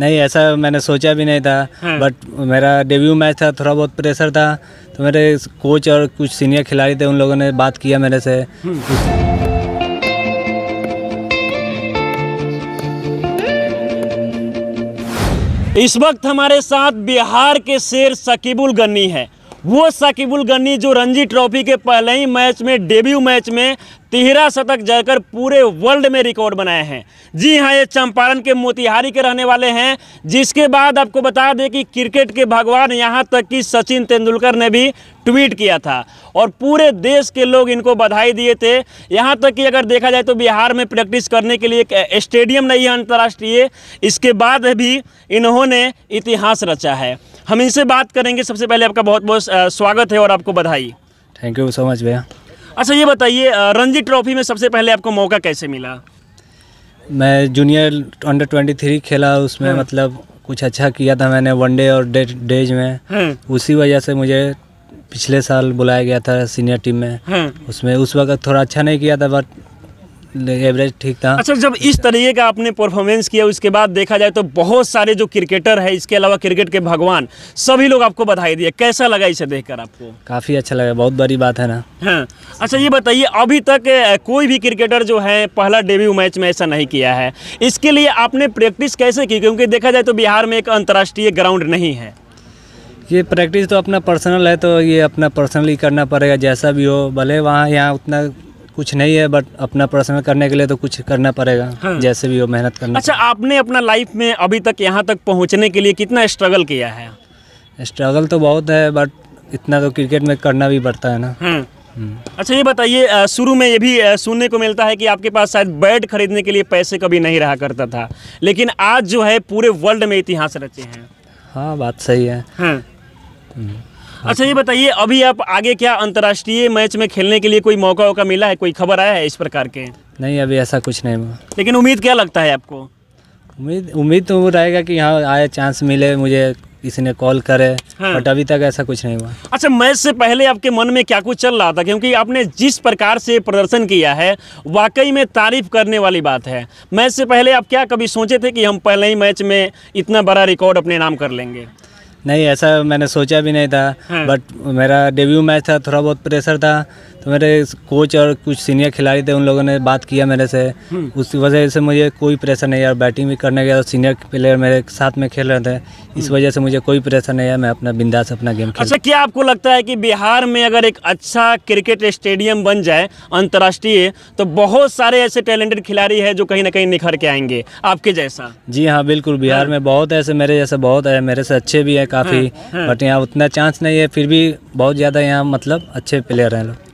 नहीं ऐसा मैंने सोचा भी नहीं था हाँ। बट मेरा डेब्यू मैच था थोड़ा बहुत प्रेशर था तो मेरे कोच और कुछ सीनियर खिलाड़ी थे उन लोगों ने बात किया मेरे से हम्म। इस वक्त हमारे साथ बिहार के शेर सकीबुल गन्नी है वो सकीबुल गन्नी जो रणजी ट्रॉफी के पहले ही मैच में डेब्यू मैच में तिहरा शतक जाकर पूरे वर्ल्ड में रिकॉर्ड बनाए हैं जी हाँ ये चंपारण के मोतिहारी के रहने वाले हैं जिसके बाद आपको बता दें कि क्रिकेट के भगवान यहाँ तक कि सचिन तेंदुलकर ने भी ट्वीट किया था और पूरे देश के लोग इनको बधाई दिए थे यहाँ तक कि अगर देखा जाए तो बिहार में प्रैक्टिस करने के लिए एक स्टेडियम नहीं है अंतर्राष्ट्रीय इसके बाद भी इन्होंने इतिहास रचा है हम इनसे बात करेंगे सबसे पहले आपका बहुत बहुत स्वागत है और आपको बधाई थैंक यू सो मच भैया अच्छा ये बताइए रणजी ट्रॉफी में सबसे पहले आपको मौका कैसे मिला मैं जूनियर अंडर ट्वेंटी थ्री खेला उसमें हाँ। मतलब कुछ अच्छा किया था मैंने वनडे और डे डेज में हाँ। उसी वजह से मुझे पिछले साल बुलाया गया था सीनियर टीम में हाँ। उसमें उस वक्त थोड़ा अच्छा नहीं किया था बट एवरेज ठीक था अच्छा जब इस तरीके का आपने परफॉर्मेंस किया उसके बाद देखा जाए तो बहुत सारे जो क्रिकेटर है इसके अलावा क्रिकेट के भगवान सभी लोग आपको बधाई दिए कैसा लगा इसे देखकर आपको काफ़ी अच्छा लगा बहुत बड़ी बात है ना हाँ अच्छा ये बताइए अभी तक कोई भी क्रिकेटर जो है पहला डेब्यू मैच में ऐसा नहीं किया है इसके लिए आपने प्रैक्टिस कैसे की क्योंकि देखा जाए तो बिहार में एक अंतर्राष्ट्रीय ग्राउंड नहीं है ये प्रैक्टिस तो अपना पर्सनल है तो ये अपना पर्सनली करना पड़ेगा जैसा भी हो भले वहाँ यहाँ उतना कुछ नहीं है बट अपना पर्सनल करने के लिए तो कुछ करना पड़ेगा हाँ। जैसे भी हो मेहनत करना अच्छा आपने अपना लाइफ में अभी तक यहाँ तक पहुँचने के लिए कितना स्ट्रगल किया है स्ट्रगल तो बहुत है बट इतना तो क्रिकेट में करना भी पड़ता है ना हाँ। हम्म। अच्छा ये बताइए शुरू में ये भी सुनने को मिलता है कि आपके पास शायद बैट खरीदने के लिए पैसे कभी नहीं रहा करता था लेकिन आज जो है पूरे वर्ल्ड में इतिहास रचे हैं हाँ बात सही है हाँ हम्म। अच्छा ये बताइए अभी आप आगे क्या अंतर्राष्ट्रीय मैच में खेलने के लिए कोई मौका वौका मिला है कोई खबर आया है इस प्रकार के नहीं अभी ऐसा कुछ नहीं हुआ लेकिन उम्मीद क्या लगता है आपको उम्मीद उम्मीद तो रहेगा कि यहाँ आए चांस मिले मुझे किसी ने कॉल करे हाँ। बट अभी तक ऐसा कुछ नहीं हुआ अच्छा मैच से पहले आपके मन में क्या कुछ चल रहा था क्योंकि आपने जिस प्रकार से प्रदर्शन किया है वाकई में तारीफ करने वाली बात है मैच से पहले आप क्या कभी सोचे थे कि हम पहले ही मैच में इतना बड़ा रिकॉर्ड अपने नाम कर लेंगे नहीं ऐसा मैंने सोचा भी नहीं था बट हाँ। मेरा डेब्यू मैच था थोड़ा बहुत प्रेशर था तो मेरे कोच और कुछ सीनियर खिलाड़ी थे उन लोगों ने बात किया मेरे से हम्म। उस वजह से मुझे कोई प्रेशर नहीं है बैटिंग भी करने गया सीनियर प्लेयर मेरे साथ में खेल रहे थे इस हम्म। वजह से मुझे कोई प्रेशर नहीं है मैं अपना बिंदास अपना गेम खेल अच्छा क्या आपको लगता है कि बिहार में अगर एक अच्छा क्रिकेट स्टेडियम बन जाए अंतर्राष्ट्रीय तो बहुत सारे ऐसे टैलेंटेड खिलाड़ी है जो कहीं ना कहीं निखर के आएंगे आपके जैसा जी हाँ बिल्कुल बिहार हाँ। में बहुत ऐसे मेरे जैसे बहुत है मेरे से अच्छे भी है काफ़ी बट हम्म, हम्म। यहाँ उतना चांस नहीं है फिर भी बहुत ज़्यादा यहाँ मतलब अच्छे प्लेयर हैं लोग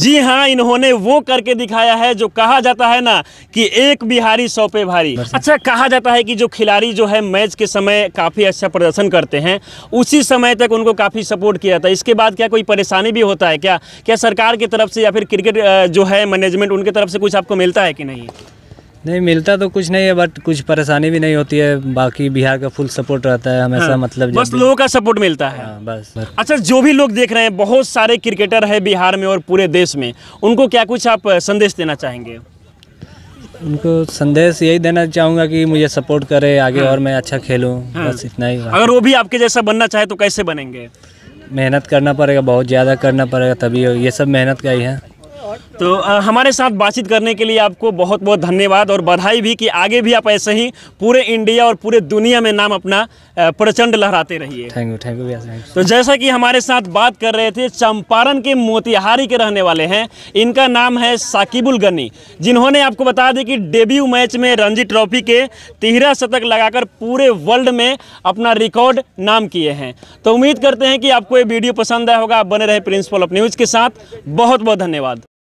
जी हाँ इन्होंने वो करके दिखाया है जो कहा जाता है ना कि एक बिहारी सौ पे भारी अच्छा कहा जाता है कि जो खिलाड़ी जो है मैच के समय काफ़ी अच्छा प्रदर्शन करते हैं उसी समय तक उनको काफ़ी सपोर्ट किया जाता है इसके बाद क्या कोई परेशानी भी होता है क्या क्या सरकार की तरफ से या फिर क्रिकेट जो है मैनेजमेंट उनके तरफ से कुछ आपको मिलता है कि नहीं नहीं मिलता तो कुछ नहीं है बट कुछ परेशानी भी नहीं होती है बाकी बिहार का फुल सपोर्ट रहता है हमेशा हाँ, मतलब बस लोगों का सपोर्ट मिलता है हाँ, बस अच्छा जो भी लोग देख रहे हैं बहुत सारे क्रिकेटर है बिहार में और पूरे देश में उनको क्या कुछ आप संदेश देना चाहेंगे उनको संदेश यही देना चाहूँगा कि मुझे सपोर्ट करे आगे हाँ, और मैं अच्छा खेलूँ हाँ, बस इतना ही अगर वो भी आपके जैसा बनना चाहे तो कैसे बनेंगे मेहनत करना पड़ेगा बहुत ज़्यादा करना पड़ेगा तभी ये सब मेहनत का ही है तो आ, हमारे साथ बातचीत करने के लिए आपको बहुत बहुत धन्यवाद और बधाई भी कि आगे भी आप ऐसे ही पूरे इंडिया और पूरे दुनिया में नाम अपना प्रचंड लहराते रहिए थैंक यू थैंक यू तो जैसा कि हमारे साथ बात कर रहे थे चंपारण के मोतिहारी के रहने वाले हैं इनका नाम है साकिबुल गनी जिन्होंने आपको बता दें कि डेब्यू मैच में रणजी ट्रॉफी के तिहरा शतक लगाकर पूरे वर्ल्ड में अपना रिकॉर्ड नाम किए हैं तो उम्मीद करते हैं कि आपको ये वीडियो पसंद आया होगा आप बने रहे प्रिंसिपल ऑफ न्यूज़ के साथ बहुत बहुत धन्यवाद